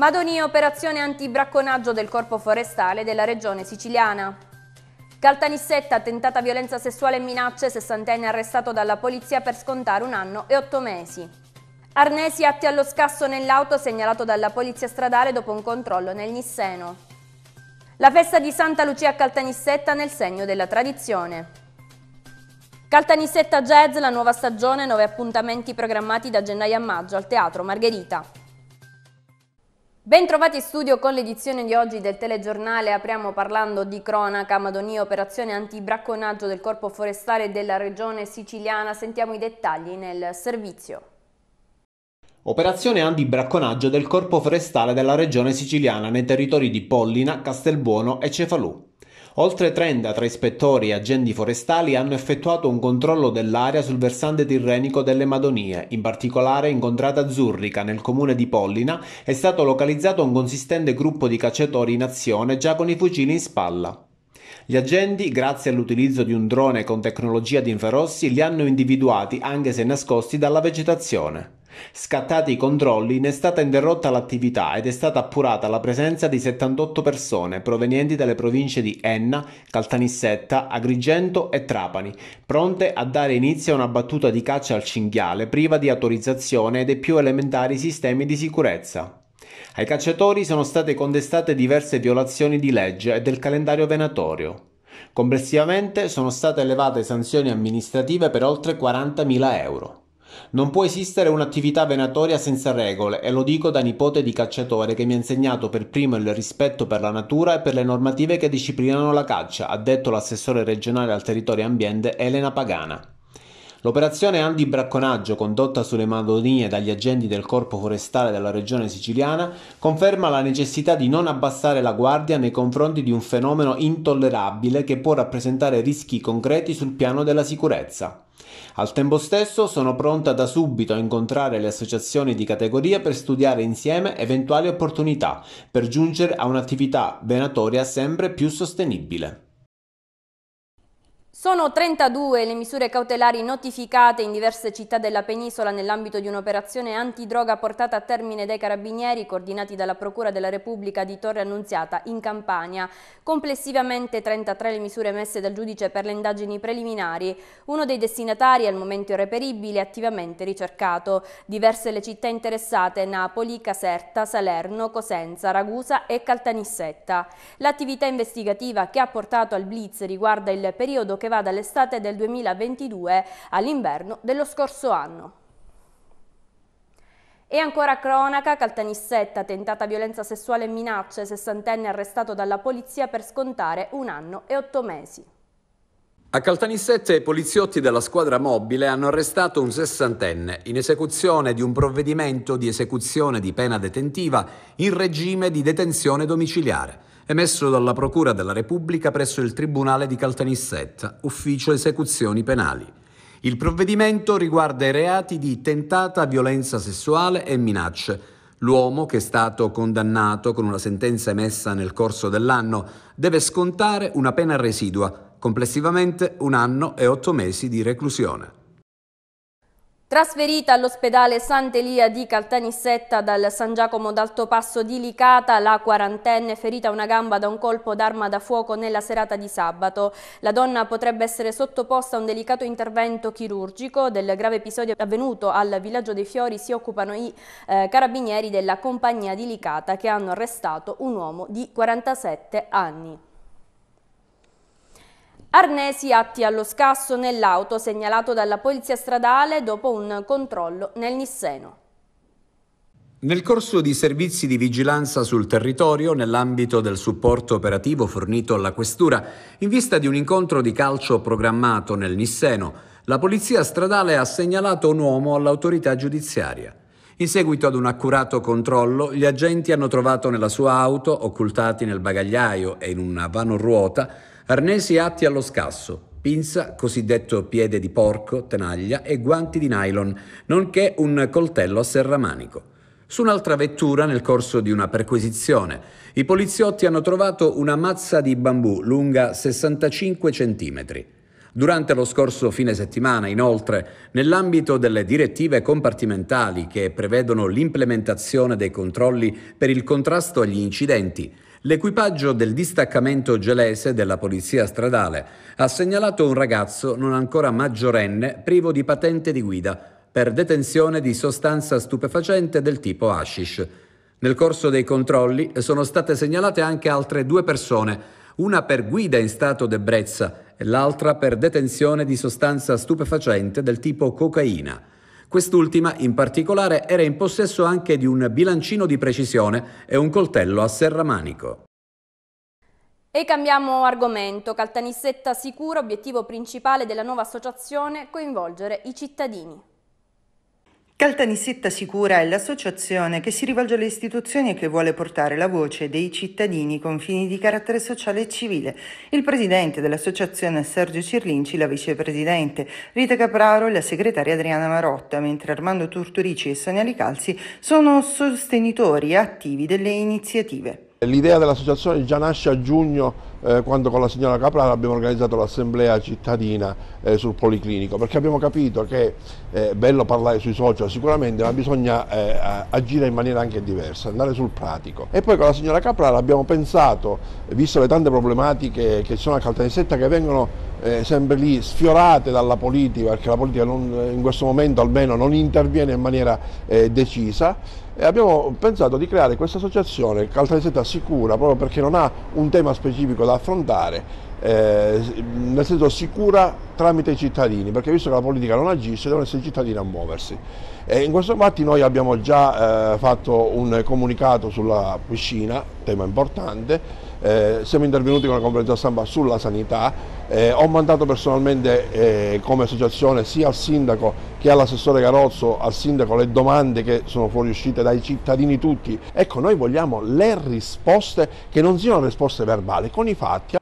Madoni operazione antibracconaggio del Corpo Forestale della Regione Siciliana. Caltanissetta, tentata violenza sessuale e minacce, sessantenne arrestato dalla polizia per scontare un anno e otto mesi. Arnesi atti allo scasso nell'auto segnalato dalla polizia stradale dopo un controllo nel Nisseno. La festa di Santa Lucia a Caltanissetta nel segno della tradizione. Caltanissetta Jazz, la nuova stagione, nove appuntamenti programmati da gennaio a maggio al Teatro Margherita. Bentrovati in studio con l'edizione di oggi del telegiornale. Apriamo parlando di cronaca. Madonia, operazione antibracconaggio del Corpo Forestale della Regione Siciliana. Sentiamo i dettagli nel servizio. Operazione antibracconaggio del Corpo Forestale della Regione Siciliana nei territori di Pollina, Castelbuono e Cefalù. Oltre 30 tra ispettori e agenti forestali hanno effettuato un controllo dell'area sul versante tirrenico delle Madonie, in particolare in Contrada Zurrica, nel comune di Pollina, è stato localizzato un consistente gruppo di cacciatori in azione già con i fucili in spalla. Gli agenti, grazie all'utilizzo di un drone con tecnologia di inferossi, li hanno individuati anche se nascosti dalla vegetazione. Scattati i controlli, ne è stata interrotta l'attività ed è stata appurata la presenza di 78 persone provenienti dalle province di Enna, Caltanissetta, Agrigento e Trapani, pronte a dare inizio a una battuta di caccia al cinghiale priva di autorizzazione e dei più elementari sistemi di sicurezza. Ai cacciatori sono state contestate diverse violazioni di legge e del calendario venatorio. Complessivamente sono state elevate sanzioni amministrative per oltre 40.000 euro. Non può esistere un'attività venatoria senza regole e lo dico da nipote di cacciatore che mi ha insegnato per primo il rispetto per la natura e per le normative che disciplinano la caccia, ha detto l'assessore regionale al territorio e ambiente Elena Pagana. L'operazione anti-bracconaggio condotta sulle Madonie dagli agenti del Corpo Forestale della Regione Siciliana conferma la necessità di non abbassare la guardia nei confronti di un fenomeno intollerabile che può rappresentare rischi concreti sul piano della sicurezza. Al tempo stesso sono pronta da subito a incontrare le associazioni di categoria per studiare insieme eventuali opportunità per giungere a un'attività venatoria sempre più sostenibile. Sono 32 le misure cautelari notificate in diverse città della penisola nell'ambito di un'operazione antidroga portata a termine dai carabinieri coordinati dalla Procura della Repubblica di Torre Annunziata in Campania. Complessivamente 33 le misure emesse dal giudice per le indagini preliminari. Uno dei destinatari al momento irreperibile e attivamente ricercato. Diverse le città interessate Napoli, Caserta, Salerno, Cosenza, Ragusa e Caltanissetta. L'attività investigativa che ha portato al blitz riguarda il periodo che va dall'estate del 2022 all'inverno dello scorso anno. E ancora cronaca, Caltanissetta, tentata violenza sessuale e minacce, sessantenne arrestato dalla polizia per scontare un anno e otto mesi. A Caltanissette i poliziotti della squadra mobile hanno arrestato un sessantenne in esecuzione di un provvedimento di esecuzione di pena detentiva in regime di detenzione domiciliare emesso dalla Procura della Repubblica presso il Tribunale di Caltanissetta, ufficio esecuzioni penali. Il provvedimento riguarda i reati di tentata violenza sessuale e minacce. L'uomo, che è stato condannato con una sentenza emessa nel corso dell'anno, deve scontare una pena residua, complessivamente un anno e otto mesi di reclusione. Trasferita all'ospedale Sant'Elia di Caltanissetta dal San Giacomo d'Alto Passo di Licata, la quarantenne ferita una gamba da un colpo d'arma da fuoco nella serata di sabato. La donna potrebbe essere sottoposta a un delicato intervento chirurgico. Del grave episodio avvenuto al Villaggio dei Fiori si occupano i eh, carabinieri della compagnia di Licata che hanno arrestato un uomo di 47 anni. Arnesi atti allo scasso nell'auto segnalato dalla polizia stradale dopo un controllo nel Nisseno. Nel corso di servizi di vigilanza sul territorio, nell'ambito del supporto operativo fornito alla Questura, in vista di un incontro di calcio programmato nel Nisseno, la Polizia Stradale ha segnalato un uomo all'autorità giudiziaria. In seguito ad un accurato controllo, gli agenti hanno trovato nella sua auto, occultati nel bagagliaio e in una vano ruota, Arnesi atti allo scasso, pinza, cosiddetto piede di porco, tenaglia e guanti di nylon, nonché un coltello a serramanico. Su un'altra vettura, nel corso di una perquisizione, i poliziotti hanno trovato una mazza di bambù lunga 65 cm. Durante lo scorso fine settimana, inoltre, nell'ambito delle direttive compartimentali che prevedono l'implementazione dei controlli per il contrasto agli incidenti, L'equipaggio del distaccamento gelese della polizia stradale ha segnalato un ragazzo non ancora maggiorenne privo di patente di guida per detenzione di sostanza stupefacente del tipo hashish. Nel corso dei controlli sono state segnalate anche altre due persone, una per guida in stato d'ebbrezza e l'altra per detenzione di sostanza stupefacente del tipo cocaina. Quest'ultima, in particolare, era in possesso anche di un bilancino di precisione e un coltello a serramanico. E cambiamo argomento. Caltanissetta Sicura, obiettivo principale della nuova associazione, coinvolgere i cittadini. Caltanissetta Sicura è l'associazione che si rivolge alle istituzioni e che vuole portare la voce dei cittadini con fini di carattere sociale e civile. Il presidente dell'associazione Sergio Cirlinci, la vicepresidente Rita Capraro e la segretaria Adriana Marotta, mentre Armando Turturici e Sonia Licalzi sono sostenitori attivi delle iniziative. L'idea dell'associazione già nasce a giugno eh, quando con la signora Caprara abbiamo organizzato l'assemblea cittadina eh, sul Policlinico, perché abbiamo capito che eh, è bello parlare sui social sicuramente, ma bisogna eh, agire in maniera anche diversa, andare sul pratico. E poi con la signora Caprara abbiamo pensato, visto le tante problematiche che ci sono a Caltanissetta, che vengono eh, sempre lì sfiorate dalla politica, perché la politica non, in questo momento almeno non interviene in maniera decisa, e abbiamo pensato di creare questa associazione Caltanissetta Sicura proprio perché non ha un tema specifico da affrontare eh, nel senso sicura tramite i cittadini, perché visto che la politica non agisce devono essere i cittadini a muoversi. E in questo fatti noi abbiamo già eh, fatto un comunicato sulla piscina, tema importante, eh, siamo intervenuti con la conferenza stampa sulla sanità, eh, ho mandato personalmente eh, come associazione sia al sindaco che all'assessore Garozzo, al sindaco le domande che sono fuoriuscite dai cittadini tutti. Ecco, noi vogliamo le risposte che non siano risposte verbali, con i fatti.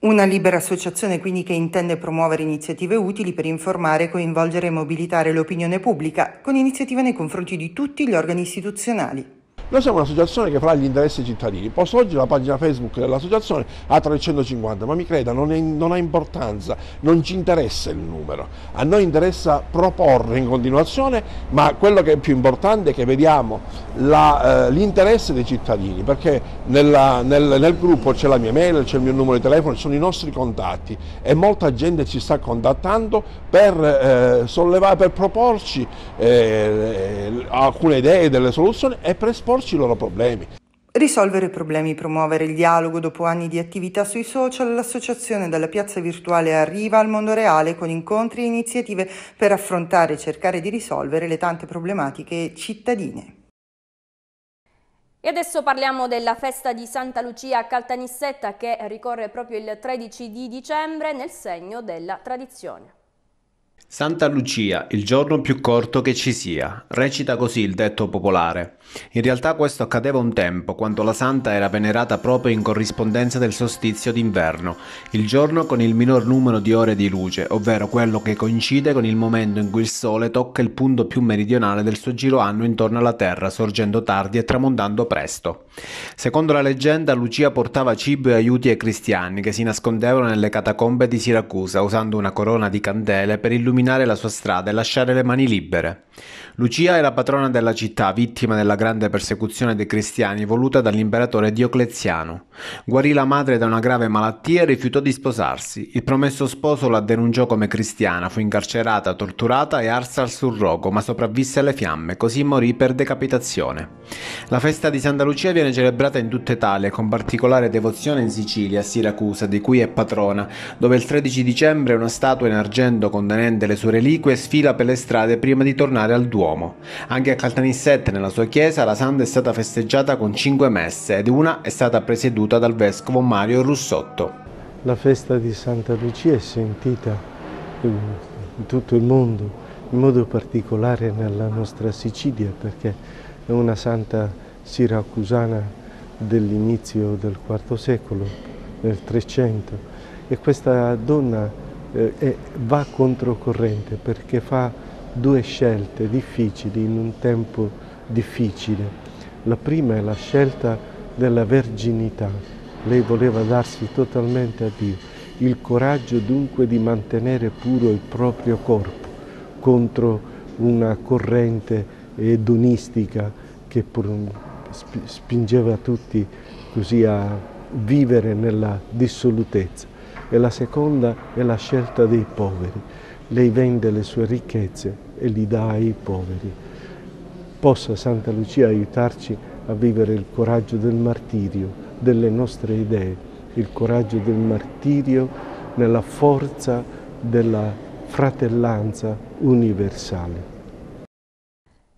Una libera associazione quindi che intende promuovere iniziative utili per informare, coinvolgere e mobilitare l'opinione pubblica, con iniziative nei confronti di tutti gli organi istituzionali. Noi siamo un'associazione che fa gli interessi cittadini. Posso oggi la pagina Facebook dell'associazione ha 350, ma mi creda, non, è, non ha importanza, non ci interessa il numero. A noi interessa proporre in continuazione, ma quello che è più importante è che vediamo eh, l'interesse eh, dei cittadini, perché nella, nel, nel gruppo c'è la mia mail, c'è il mio numero di telefono, ci sono i nostri contatti e molta gente ci sta contattando per, eh, sollevare, per proporci eh, alcune idee, delle soluzioni e per esporci porsi i loro problemi. Risolvere problemi, promuovere il dialogo dopo anni di attività sui social, l'associazione dalla piazza virtuale arriva al mondo reale con incontri e iniziative per affrontare e cercare di risolvere le tante problematiche cittadine. E adesso parliamo della festa di Santa Lucia a Caltanissetta che ricorre proprio il 13 di dicembre nel segno della tradizione. Santa Lucia, il giorno più corto che ci sia, recita così il detto popolare. In realtà questo accadeva un tempo, quando la santa era venerata proprio in corrispondenza del solstizio d'inverno, il giorno con il minor numero di ore di luce, ovvero quello che coincide con il momento in cui il sole tocca il punto più meridionale del suo giro anno intorno alla terra, sorgendo tardi e tramontando presto. Secondo la leggenda, Lucia portava cibo e aiuti ai cristiani che si nascondevano nelle catacombe di Siracusa, usando una corona di candele per illuminare illuminare la sua strada e lasciare le mani libere. Lucia è la patrona della città, vittima della grande persecuzione dei cristiani voluta dall'imperatore Diocleziano. Guarì la madre da una grave malattia e rifiutò di sposarsi. Il promesso sposo la denunciò come cristiana, fu incarcerata, torturata e arsa al surrogo, ma sopravvisse alle fiamme, così morì per decapitazione. La festa di Santa Lucia viene celebrata in tutta Italia, con particolare devozione in Sicilia, a Siracusa, di cui è patrona, dove il 13 dicembre una statua in argento contenente le le sue reliquie sfila per le strade prima di tornare al Duomo. Anche a Caltanissette, nella sua chiesa, la santa è stata festeggiata con cinque messe ed una è stata presieduta dal vescovo Mario Russotto. La festa di Santa Lucia è sentita in tutto il mondo, in modo particolare nella nostra Sicilia, perché è una santa siracusana dell'inizio del IV secolo, nel 300, e questa donna eh, va controcorrente perché fa due scelte difficili in un tempo difficile. La prima è la scelta della verginità, lei voleva darsi totalmente a Dio, il coraggio dunque di mantenere puro il proprio corpo contro una corrente edonistica che spingeva tutti così a vivere nella dissolutezza e la seconda è la scelta dei poveri. Lei vende le sue ricchezze e li dà ai poveri. Possa Santa Lucia aiutarci a vivere il coraggio del martirio, delle nostre idee, il coraggio del martirio nella forza della fratellanza universale.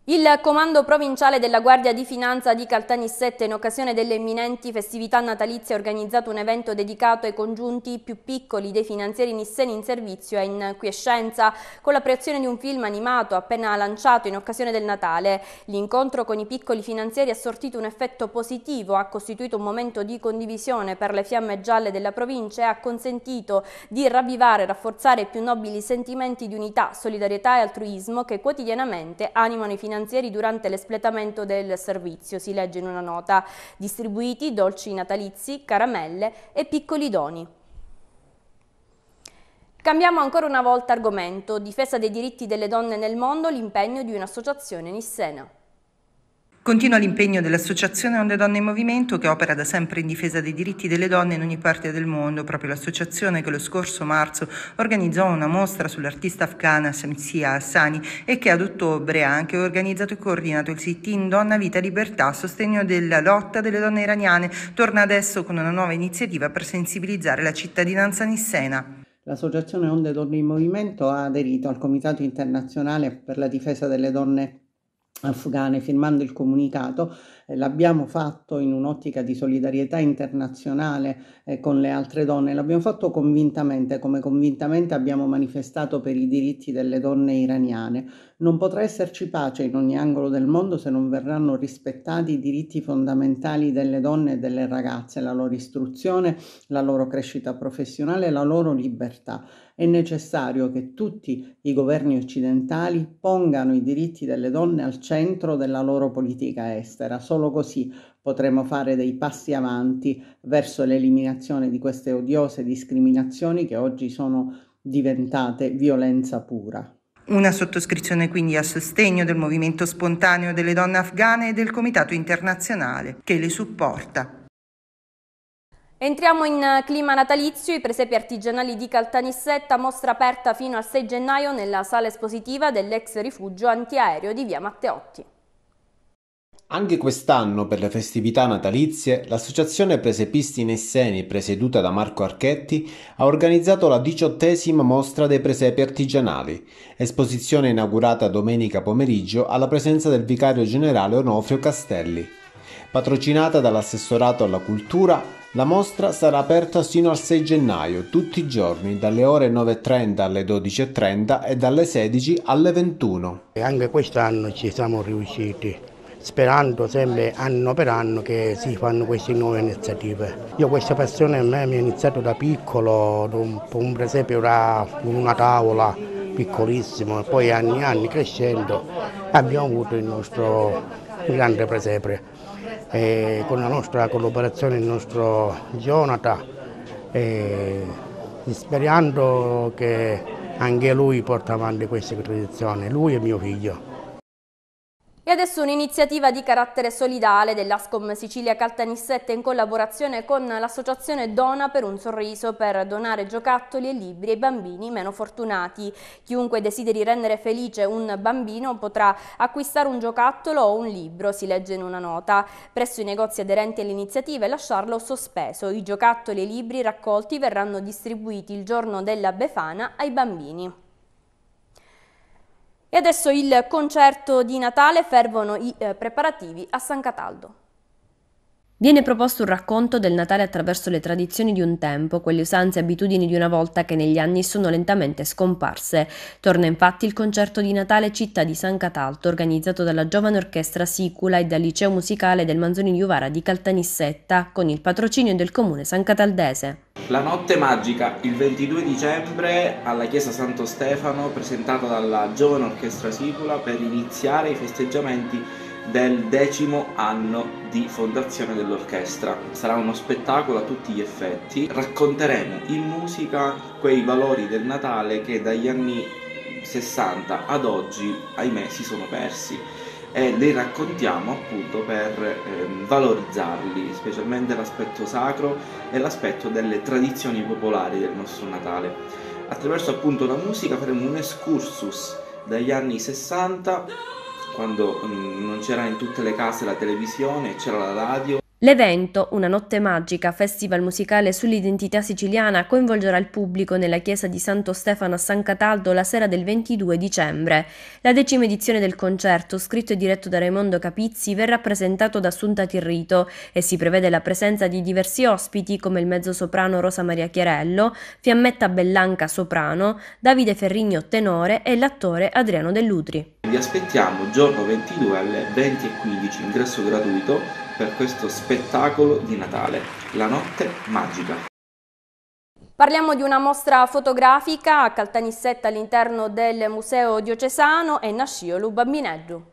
Il comando provinciale della Guardia di Finanza di Caltanissette in occasione delle imminenti festività natalizie ha organizzato un evento dedicato ai congiunti più piccoli dei finanzieri nisseni in servizio e in quiescenza con la proiezione di un film animato appena lanciato in occasione del Natale. L'incontro con i piccoli finanzieri ha sortito un effetto positivo, ha costituito un momento di condivisione per le fiamme gialle della provincia e ha consentito di ravvivare e rafforzare i più nobili sentimenti di unità, solidarietà e altruismo che quotidianamente animano i finanzieri finanziari durante l'espletamento del servizio, si legge in una nota, distribuiti dolci natalizi, caramelle e piccoli doni. Cambiamo ancora una volta argomento, difesa dei diritti delle donne nel mondo, l'impegno di un'associazione nissena. Continua l'impegno dell'Associazione Onde Donne in Movimento che opera da sempre in difesa dei diritti delle donne in ogni parte del mondo, proprio l'associazione che lo scorso marzo organizzò una mostra sull'artista afghana Samsia Hassani e che ad ottobre ha anche organizzato e coordinato il sit-in Donna Vita Libertà a sostegno della lotta delle donne iraniane, torna adesso con una nuova iniziativa per sensibilizzare la cittadinanza nissena. L'associazione Onde Donne in Movimento ha aderito al Comitato internazionale per la difesa delle donne afghane firmando il comunicato, eh, l'abbiamo fatto in un'ottica di solidarietà internazionale eh, con le altre donne, l'abbiamo fatto convintamente, come convintamente abbiamo manifestato per i diritti delle donne iraniane. Non potrà esserci pace in ogni angolo del mondo se non verranno rispettati i diritti fondamentali delle donne e delle ragazze, la loro istruzione, la loro crescita professionale, la loro libertà è necessario che tutti i governi occidentali pongano i diritti delle donne al centro della loro politica estera. Solo così potremo fare dei passi avanti verso l'eliminazione di queste odiose discriminazioni che oggi sono diventate violenza pura. Una sottoscrizione quindi a sostegno del movimento spontaneo delle donne afghane e del Comitato internazionale che le supporta. Entriamo in eh, clima natalizio, i presepi artigianali di Caltanissetta, mostra aperta fino al 6 gennaio nella sala espositiva dell'ex rifugio antiaereo di via Matteotti. Anche quest'anno, per le festività natalizie, l'associazione Presepisti Nesseni, presieduta da Marco Archetti, ha organizzato la diciottesima mostra dei presepi artigianali, esposizione inaugurata domenica pomeriggio alla presenza del vicario generale Onofrio Castelli. Patrocinata dall'assessorato alla cultura, la mostra sarà aperta sino al 6 gennaio, tutti i giorni, dalle ore 9.30 alle 12.30 e dalle 16 alle 21. E anche quest'anno ci siamo riusciti, sperando sempre anno per anno che si fanno queste nuove iniziative. Io questa passione a me mi è iniziata da piccolo, un, per esempio da una tavola piccolissima, poi anni e anni crescendo abbiamo avuto il nostro grande presepio e con la nostra collaborazione il nostro Jonathan sperando che anche lui porti avanti questa tradizione, lui e mio figlio. E adesso un'iniziativa di carattere solidale dell'Ascom Sicilia Caltanissette in collaborazione con l'associazione Dona per un sorriso per donare giocattoli e libri ai bambini meno fortunati. Chiunque desideri rendere felice un bambino potrà acquistare un giocattolo o un libro, si legge in una nota, presso i negozi aderenti all'iniziativa e lasciarlo sospeso. I giocattoli e i libri raccolti verranno distribuiti il giorno della Befana ai bambini. E adesso il concerto di Natale, fervono i eh, preparativi a San Cataldo. Viene proposto un racconto del Natale attraverso le tradizioni di un tempo, quelle usanze e abitudini di una volta che negli anni sono lentamente scomparse. Torna infatti il concerto di Natale Città di San Catalto, organizzato dalla giovane orchestra Sicula e dal liceo musicale del Manzoni di Uvara di Caltanissetta, con il patrocinio del comune San Cataldese. La notte magica, il 22 dicembre, alla chiesa Santo Stefano, presentata dalla giovane orchestra Sicula per iniziare i festeggiamenti del decimo anno di fondazione dell'orchestra. Sarà uno spettacolo a tutti gli effetti. Racconteremo in musica quei valori del Natale che dagli anni 60 ad oggi, ahimè, si sono persi e li raccontiamo appunto per ehm, valorizzarli, specialmente l'aspetto sacro e l'aspetto delle tradizioni popolari del nostro Natale. Attraverso appunto la musica faremo un excursus dagli anni 60 quando mm, non c'era in tutte le case la televisione, c'era la radio L'evento, una notte magica, festival musicale sull'identità siciliana, coinvolgerà il pubblico nella chiesa di Santo Stefano a San Cataldo la sera del 22 dicembre. La decima edizione del concerto, scritto e diretto da Raimondo Capizzi, verrà presentato da Assunta Tirrito e si prevede la presenza di diversi ospiti come il mezzosoprano Rosa Maria Chiarello, Fiammetta Bellanca soprano, Davide Ferrigno tenore e l'attore Adriano Dell'Utri. Vi aspettiamo giorno 22 alle 20.15, ingresso gratuito per questo spettacolo di Natale, La notte magica. Parliamo di una mostra fotografica a Caltanissetta all'interno del Museo Diocesano e Nascio Bambineggio.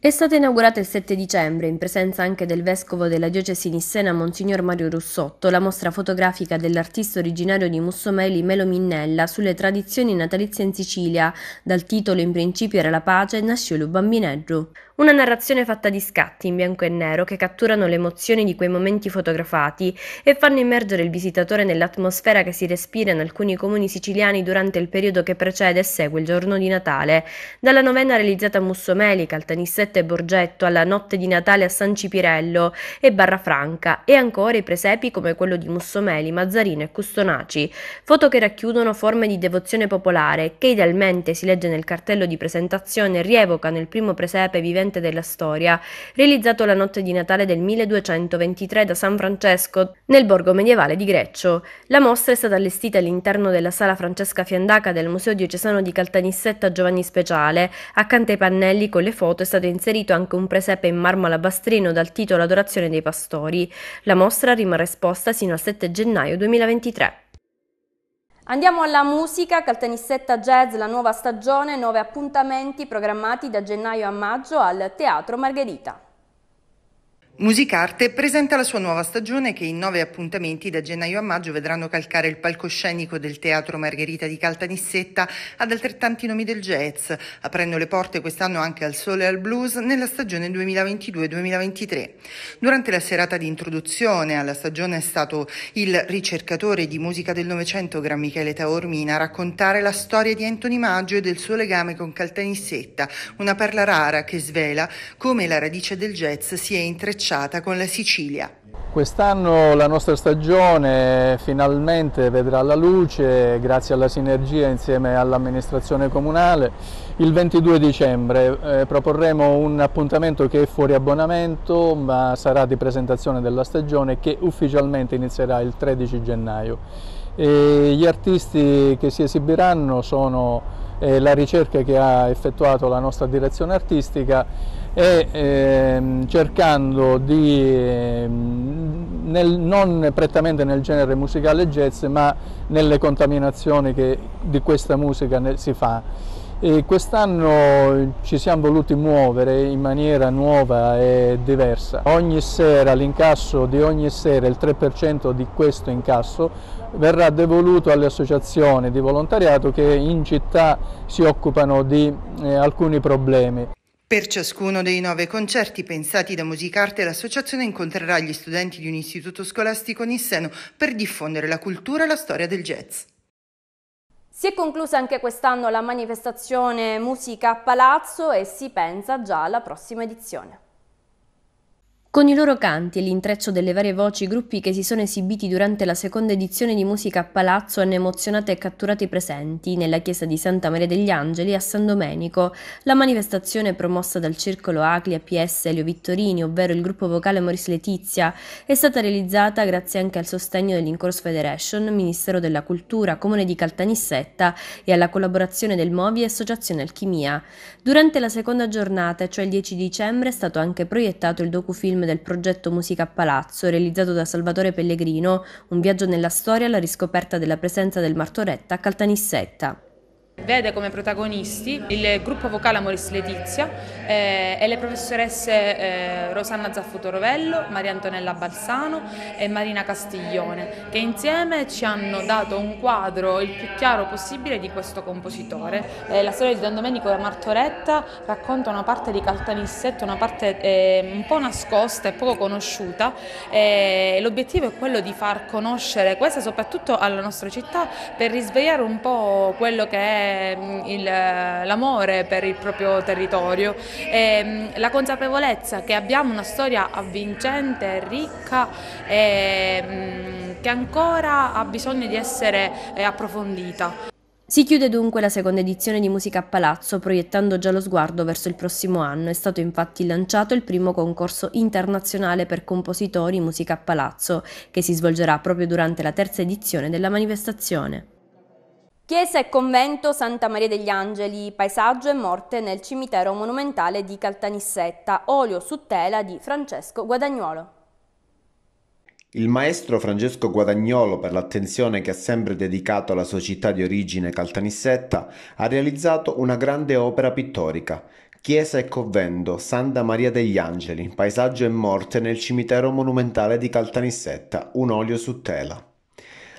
È stata inaugurata il 7 dicembre, in presenza anche del vescovo della diocesi nissena Monsignor Mario Russotto, la mostra fotografica dell'artista originario di Mussomeli Melo Minnella sulle tradizioni natalizie in Sicilia, dal titolo In principio era la pace, nasceu il bambineggio. Una narrazione fatta di scatti in bianco e nero che catturano le emozioni di quei momenti fotografati e fanno immergere il visitatore nell'atmosfera che si respira in alcuni comuni siciliani durante il periodo che precede e segue il giorno di Natale, dalla novena realizzata a Mussomeli, Caltanissetta e Borgetto, alla notte di Natale a San Cipirello e Barra Franca, e ancora i presepi come quello di Mussomeli, Mazzarino e Custonaci, foto che racchiudono forme di devozione popolare che idealmente si legge nel cartello di presentazione rievoca nel primo presepe vivente recente della storia, realizzato la notte di Natale del 1223 da San Francesco nel borgo medievale di Greccio. La mostra è stata allestita all'interno della sala Francesca Fiandaca del Museo Diocesano di Caltanissetta Giovanni Speciale. Accanto ai pannelli con le foto è stato inserito anche un presepe in marmo alabastrino dal titolo Adorazione dei pastori. La mostra rimarrà esposta sino al 7 gennaio 2023. Andiamo alla musica, Caltanissetta Jazz, la nuova stagione, nove appuntamenti programmati da gennaio a maggio al Teatro Margherita. Musicarte presenta la sua nuova stagione che in nove appuntamenti da gennaio a maggio vedranno calcare il palcoscenico del Teatro Margherita di Caltanissetta ad altrettanti nomi del jazz, aprendo le porte quest'anno anche al sole e al blues nella stagione 2022-2023. Durante la serata di introduzione alla stagione è stato il ricercatore di musica del Novecento Gran Michele Taormina a raccontare la storia di Anthony Maggio e del suo legame con Caltanissetta, una perla rara che svela come la radice del jazz si è intrecciata intrecciata con la Sicilia. Quest'anno la nostra stagione finalmente vedrà la luce grazie alla sinergia insieme all'amministrazione comunale. Il 22 dicembre eh, proporremo un appuntamento che è fuori abbonamento ma sarà di presentazione della stagione che ufficialmente inizierà il 13 gennaio. E gli artisti che si esibiranno sono eh, la ricerca che ha effettuato la nostra direzione artistica e ehm, cercando di, ehm, nel, non prettamente nel genere musicale jazz, ma nelle contaminazioni che di questa musica ne, si fa. Quest'anno ci siamo voluti muovere in maniera nuova e diversa. Ogni sera, l'incasso di ogni sera, il 3% di questo incasso verrà devoluto alle associazioni di volontariato che in città si occupano di eh, alcuni problemi. Per ciascuno dei nove concerti pensati da Musicarte, l'associazione incontrerà gli studenti di un istituto scolastico nisseno per diffondere la cultura e la storia del jazz. Si è conclusa anche quest'anno la manifestazione Musica a Palazzo e si pensa già alla prossima edizione. Con i loro canti e l'intreccio delle varie voci, i gruppi che si sono esibiti durante la seconda edizione di Musica a Palazzo hanno emozionato e catturato i presenti nella chiesa di Santa Maria degli Angeli a San Domenico. La manifestazione promossa dal circolo Aglia APS Elio Vittorini, ovvero il gruppo vocale Maurice Letizia, è stata realizzata grazie anche al sostegno dell'Incourse Federation, Ministero della Cultura, Comune di Caltanissetta e alla collaborazione del MOVI e Associazione Alchimia. Durante la seconda giornata, cioè il 10 dicembre, è stato anche proiettato il docufilm film del progetto Musica a Palazzo, realizzato da Salvatore Pellegrino, un viaggio nella storia alla riscoperta della presenza del Martoretta a Caltanissetta. Vede come protagonisti il gruppo vocale Amoris Letizia eh, e le professoresse eh, Rosanna Zaffuto Rovello, Maria Antonella Balsano e Marina Castiglione, che insieme ci hanno dato un quadro il più chiaro possibile di questo compositore. Eh, la storia di Don Domenico Martoretta racconta una parte di Caltanissetto, una parte eh, un po' nascosta e poco conosciuta. Eh, l'obiettivo è quello di far conoscere questa soprattutto alla nostra città per risvegliare un po' quello che è c'è ehm, l'amore per il proprio territorio e ehm, la consapevolezza che abbiamo una storia avvincente, ricca e ehm, che ancora ha bisogno di essere eh, approfondita. Si chiude dunque la seconda edizione di Musica a Palazzo, proiettando già lo sguardo verso il prossimo anno. È stato infatti lanciato il primo concorso internazionale per compositori Musica a Palazzo, che si svolgerà proprio durante la terza edizione della manifestazione. Chiesa e convento Santa Maria degli Angeli, paesaggio e morte nel cimitero monumentale di Caltanissetta, olio su tela di Francesco Guadagnuolo. Il maestro Francesco Guadagnolo, per l'attenzione che ha sempre dedicato alla sua città di origine Caltanissetta, ha realizzato una grande opera pittorica, Chiesa e Convento, Santa Maria degli Angeli, paesaggio e morte nel cimitero monumentale di Caltanissetta, un olio su tela.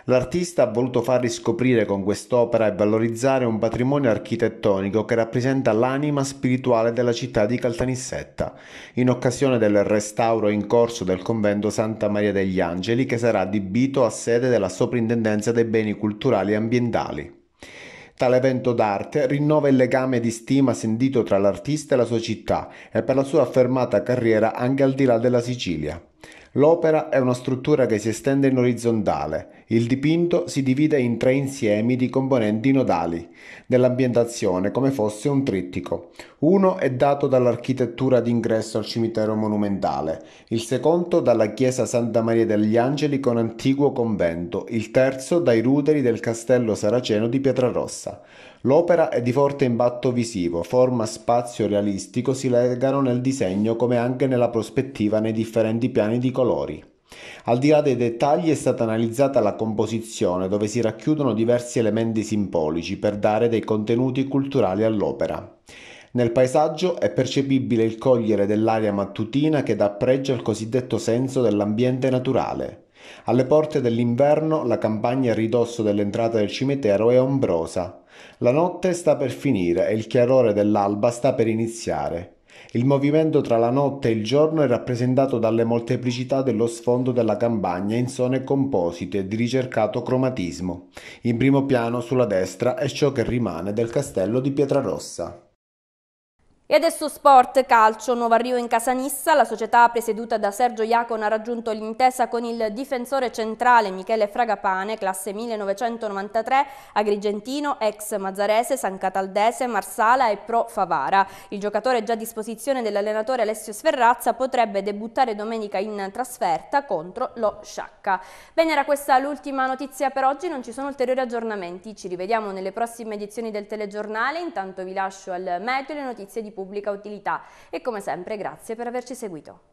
L'artista ha voluto far riscoprire con quest'opera e valorizzare un patrimonio architettonico che rappresenta l'anima spirituale della città di Caltanissetta, in occasione del restauro in corso del convento Santa Maria degli Angeli che sarà adibito a sede della Soprintendenza dei Beni Culturali e Ambientali. Tale evento d'arte rinnova il legame di stima sentito tra l'artista e la sua città e per la sua affermata carriera anche al di là della Sicilia. L'opera è una struttura che si estende in orizzontale. Il dipinto si divide in tre insiemi di componenti nodali dell'ambientazione come fosse un trittico. Uno è dato dall'architettura d'ingresso al cimitero monumentale, il secondo dalla chiesa Santa Maria degli Angeli con antiguo convento, il terzo dai ruderi del castello saraceno di Pietrarossa. L'opera è di forte impatto visivo, forma spazio realistico si legano nel disegno come anche nella prospettiva nei differenti piani di colori. Al di là dei dettagli è stata analizzata la composizione dove si racchiudono diversi elementi simbolici per dare dei contenuti culturali all'opera. Nel paesaggio è percepibile il cogliere dell'aria mattutina che dà pregio al cosiddetto senso dell'ambiente naturale. Alle porte dell'inverno la campagna a ridosso dell'entrata del cimitero è ombrosa, la notte sta per finire e il chiarore dell'alba sta per iniziare. Il movimento tra la notte e il giorno è rappresentato dalle molteplicità dello sfondo della campagna in zone composite di ricercato cromatismo. In primo piano sulla destra è ciò che rimane del castello di Pietrarossa. E adesso sport, calcio, nuovo arrivo in casa Nissa. la società presieduta da Sergio Iacon ha raggiunto l'intesa con il difensore centrale Michele Fragapane, classe 1993, agrigentino, ex Mazzarese, San Cataldese, Marsala e Pro Favara. Il giocatore già a disposizione dell'allenatore Alessio Sferrazza potrebbe debuttare domenica in trasferta contro lo Sciacca. Bene, era questa l'ultima notizia per oggi, non ci sono ulteriori aggiornamenti, ci rivediamo nelle prossime edizioni del telegiornale, intanto vi lascio al meteo le notizie di pubblico pubblica utilità e come sempre grazie per averci seguito.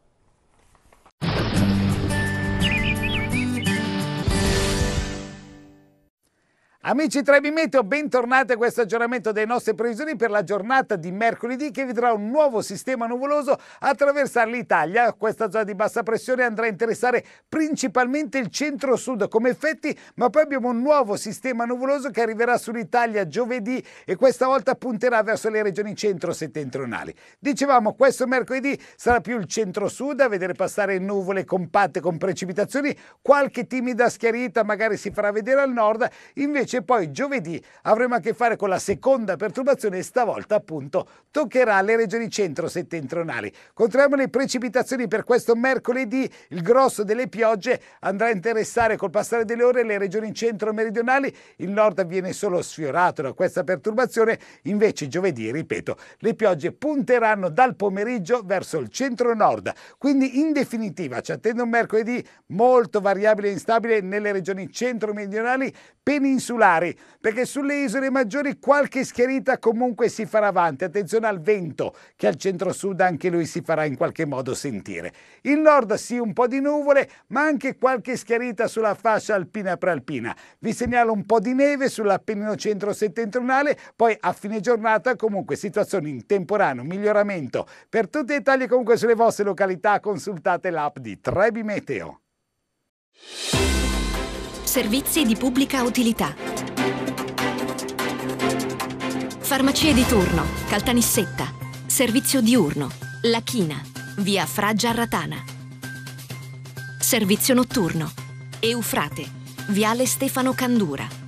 Amici Trebi Meteo, bentornati a questo aggiornamento delle nostre previsioni per la giornata di mercoledì che vedrà un nuovo sistema nuvoloso attraversare l'Italia. Questa zona di bassa pressione andrà a interessare principalmente il centro-sud come effetti, ma poi abbiamo un nuovo sistema nuvoloso che arriverà sull'Italia giovedì e questa volta punterà verso le regioni centro-settentrionali. Dicevamo, questo mercoledì sarà più il centro-sud a vedere passare nuvole compatte con precipitazioni, qualche timida schiarita magari si farà vedere al nord, invece perché poi giovedì avremo a che fare con la seconda perturbazione e stavolta appunto toccherà le regioni centro-settentrionali. Controlliamo le precipitazioni per questo mercoledì, il grosso delle piogge andrà a interessare col passare delle ore le regioni centro-meridionali, il nord viene solo sfiorato da questa perturbazione, invece giovedì, ripeto, le piogge punteranno dal pomeriggio verso il centro-nord, quindi in definitiva ci attende un mercoledì molto variabile e instabile nelle regioni centro-meridionali, peninsulari, insulari, perché sulle isole maggiori qualche schiarita comunque si farà avanti. Attenzione al vento, che al centro-sud anche lui si farà in qualche modo sentire. Il nord sì un po' di nuvole, ma anche qualche schiarita sulla fascia alpina prealpina. Vi segnalo un po' di neve sull'Appennino centro-settentrionale, poi a fine giornata comunque situazione in temporaneo miglioramento. Per tutti i dettagli comunque sulle vostre località consultate l'app di Trebi Meteo. Servizi di pubblica utilità. Farmacie di turno, Caltanissetta, servizio diurno, La China, via Fra Giarratana. Servizio notturno, Eufrate, viale Stefano Candura.